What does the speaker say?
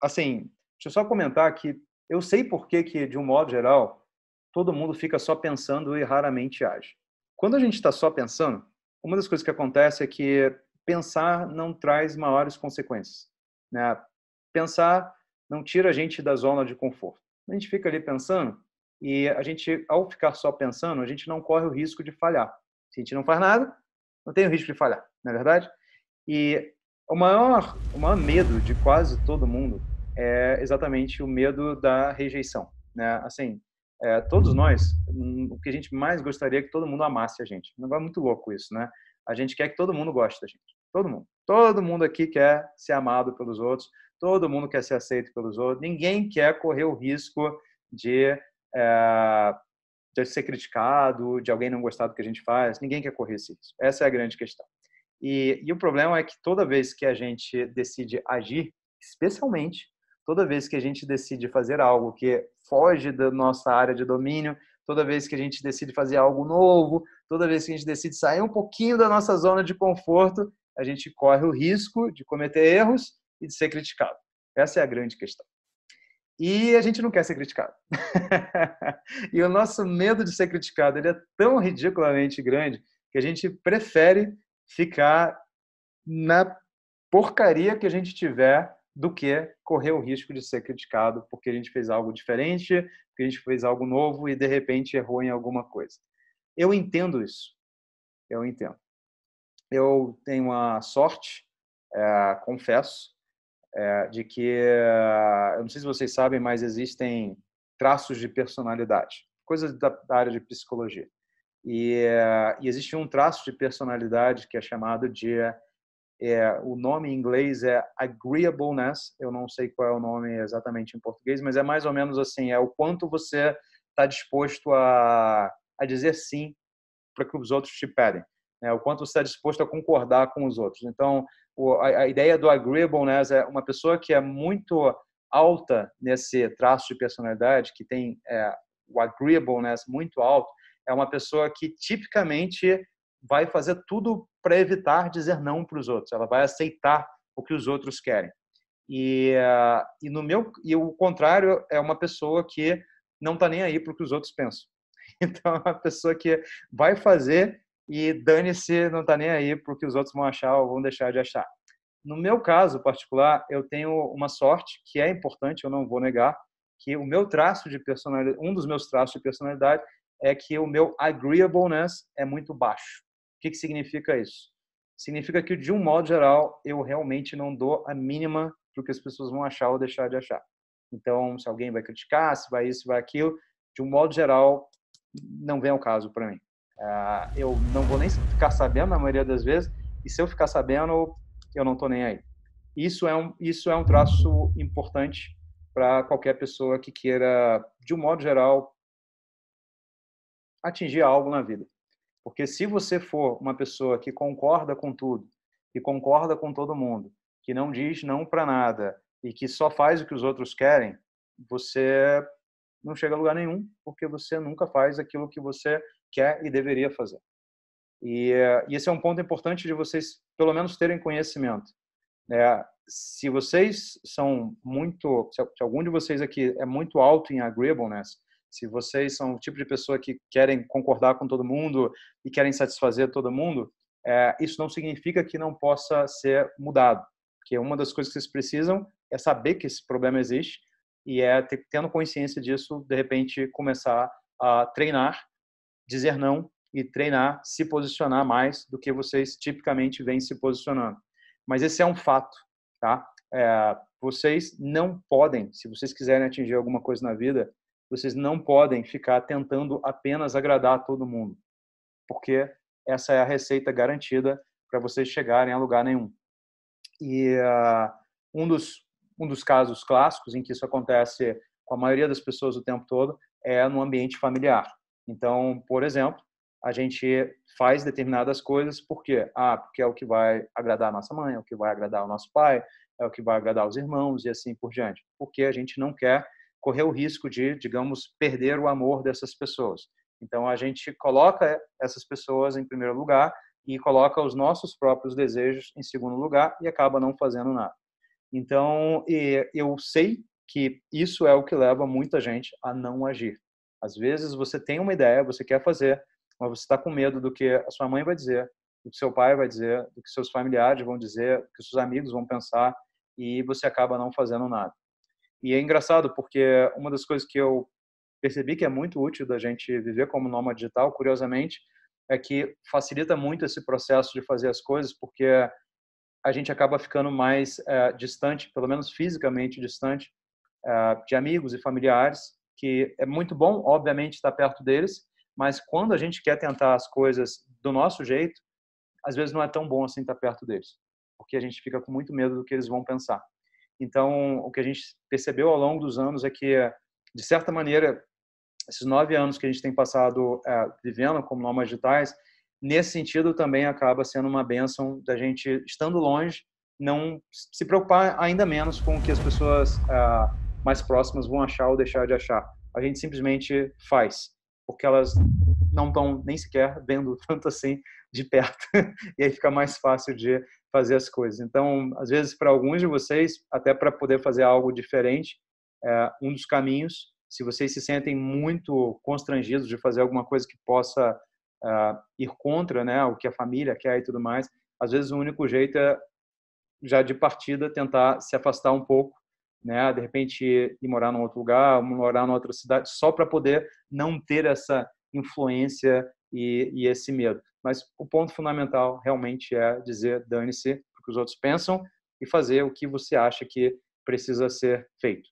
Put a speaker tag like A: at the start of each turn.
A: assim, deixa eu só comentar que eu sei por que, que de um modo geral, todo mundo fica só pensando e raramente age. Quando a gente está só pensando, uma das coisas que acontece é que pensar não traz maiores consequências. Né? Pensar não tira a gente da zona de conforto. A gente fica ali pensando e a gente, ao ficar só pensando, a gente não corre o risco de falhar. Se a gente não faz nada, não tem o risco de falhar, não é verdade? E o maior, o maior medo de quase todo mundo é exatamente o medo da rejeição, né? Assim, é, todos nós, hum, o que a gente mais gostaria é que todo mundo amasse a gente. Não é muito louco isso, né? A gente quer que todo mundo goste da gente. Todo mundo. Todo mundo aqui quer ser amado pelos outros, todo mundo quer ser aceito pelos outros, ninguém quer correr o risco de, é, de ser criticado, de alguém não gostar do que a gente faz, ninguém quer correr esse risco. Essa é a grande questão. E, e o problema é que toda vez que a gente decide agir, especialmente toda vez que a gente decide fazer algo que foge da nossa área de domínio, toda vez que a gente decide fazer algo novo, toda vez que a gente decide sair um pouquinho da nossa zona de conforto, a gente corre o risco de cometer erros e de ser criticado. Essa é a grande questão. E a gente não quer ser criticado. e o nosso medo de ser criticado ele é tão ridiculamente grande que a gente prefere ficar na porcaria que a gente tiver do que correr o risco de ser criticado porque a gente fez algo diferente, porque a gente fez algo novo e de repente errou em alguma coisa. Eu entendo isso. Eu entendo. Eu tenho a sorte, é, confesso, é, de que, eu não sei se vocês sabem, mas existem traços de personalidade, coisas da, área de psicologia. E, é, e existe um traço de personalidade que é chamado de é, o nome em inglês é agreeableness, eu não sei qual é o nome exatamente em português, mas é mais ou menos assim, é o quanto você está disposto a, a dizer sim para que os outros te pedem, né? o quanto você está disposto a concordar com os outros. Então, o, a, a, ideia do agreeableness é uma pessoa que é muito alta nesse traço de personalidade, que tem é, o agreeableness muito alto, é uma pessoa que tipicamente vai fazer tudo para evitar dizer não para os outros. Ela vai aceitar o que os outros querem. E, e no meu e o contrário é uma pessoa que não está nem aí para o que os outros pensam. Então é uma pessoa que vai fazer e dane-se, não está nem aí para o que os outros vão achar ou vão deixar de achar. No meu caso particular, eu tenho uma sorte que é importante, eu não vou negar, que o meu traço de personalidade, um dos meus traços de personalidade é que o meu agreeableness é muito baixo que, que significa isso? Significa que, de um modo geral, eu realmente não dou a mínima para o que as pessoas vão achar ou deixar de achar. Então, se alguém vai criticar, se vai isso, se vai aquilo, de um modo geral, não vem ao caso para mim. Ah, eu não vou nem ficar sabendo na maioria das vezes, e se eu ficar sabendo, eu não estou nem aí. Isso é um, isso é um traço importante para qualquer pessoa que queira, de um modo geral, atingir algo na vida. Porque se você for uma pessoa que concorda com tudo, que concorda com todo mundo, que não diz não para nada e que só faz o que os outros querem, você não chega a lugar nenhum, porque você nunca faz aquilo que você quer e deveria fazer. E, e esse é um ponto importante de vocês, pelo menos, terem conhecimento. É, se vocês são muito, se algum de vocês aqui é muito alto em agreeableness, se vocês são o tipo de pessoa que querem concordar com todo mundo e querem satisfazer todo mundo, é, isso não significa que não possa ser mudado. Porque uma das coisas que vocês precisam é saber que esse problema existe e é ter, tendo consciência disso, de repente, começar a treinar, dizer não e treinar, se posicionar mais do que vocês tipicamente vêm se posicionando. Mas esse é um fato, tá? É, vocês não podem, se vocês quiserem atingir alguma coisa na vida, vocês não podem ficar tentando apenas agradar a todo mundo, porque essa é a receita garantida para vocês chegarem a lugar nenhum. E uh, um, dos, um dos casos clássicos em que isso acontece com a maioria das pessoas o tempo todo é no ambiente familiar. Então, por exemplo, a gente faz determinadas coisas porque ah, porque é o que vai agradar a nossa mãe, é o que vai agradar o nosso pai, é o que vai agradar os irmãos e assim por diante. Porque a gente não quer correr o risco de, digamos, perder o amor dessas pessoas. Então a gente coloca essas pessoas em primeiro lugar e coloca os nossos próprios desejos em segundo lugar e acaba não fazendo nada. Então eu sei que isso é o que leva muita gente a não agir. Às vezes você tem uma ideia, você quer fazer, mas você está com medo do que a sua mãe vai dizer, do que seu pai vai dizer, do que seus familiares vão dizer, do que seus amigos vão pensar e você acaba não fazendo nada. E é engraçado porque uma das coisas que eu percebi que é muito útil da gente viver como nômade digital, curiosamente, é que facilita muito esse processo de fazer as coisas, porque a gente acaba ficando mais é, distante, pelo menos fisicamente distante, é, de amigos e familiares, que é muito bom, obviamente, estar perto deles, mas quando a gente quer tentar as coisas do nosso jeito, às vezes não é tão bom assim estar perto deles, porque a gente fica com muito medo do que eles vão pensar. Então, o que a gente percebeu ao longo dos anos é que, de certa maneira, esses nove anos que a gente tem passado é, vivendo como normas digitais, nesse sentido também acaba sendo uma benção da gente, estando longe, não se preocupar ainda menos com o que as pessoas é, mais próximas vão achar ou deixar de achar. A gente simplesmente faz, porque elas não estão nem sequer vendo tanto assim de perto. e aí fica mais fácil de fazer as coisas. Então, às vezes, para alguns de vocês, até para poder fazer algo diferente, é um dos caminhos, se vocês se sentem muito constrangidos de fazer alguma coisa que possa é, ir contra né, o que a família quer e tudo mais, às vezes o único jeito é, já de partida, tentar se afastar um pouco né? De repente ir morar num outro lugar, morar numa outra cidade, só para poder não ter essa influência e, e esse medo. Mas o ponto fundamental realmente é dizer dane-se o que os outros pensam e fazer o que você acha que precisa ser feito.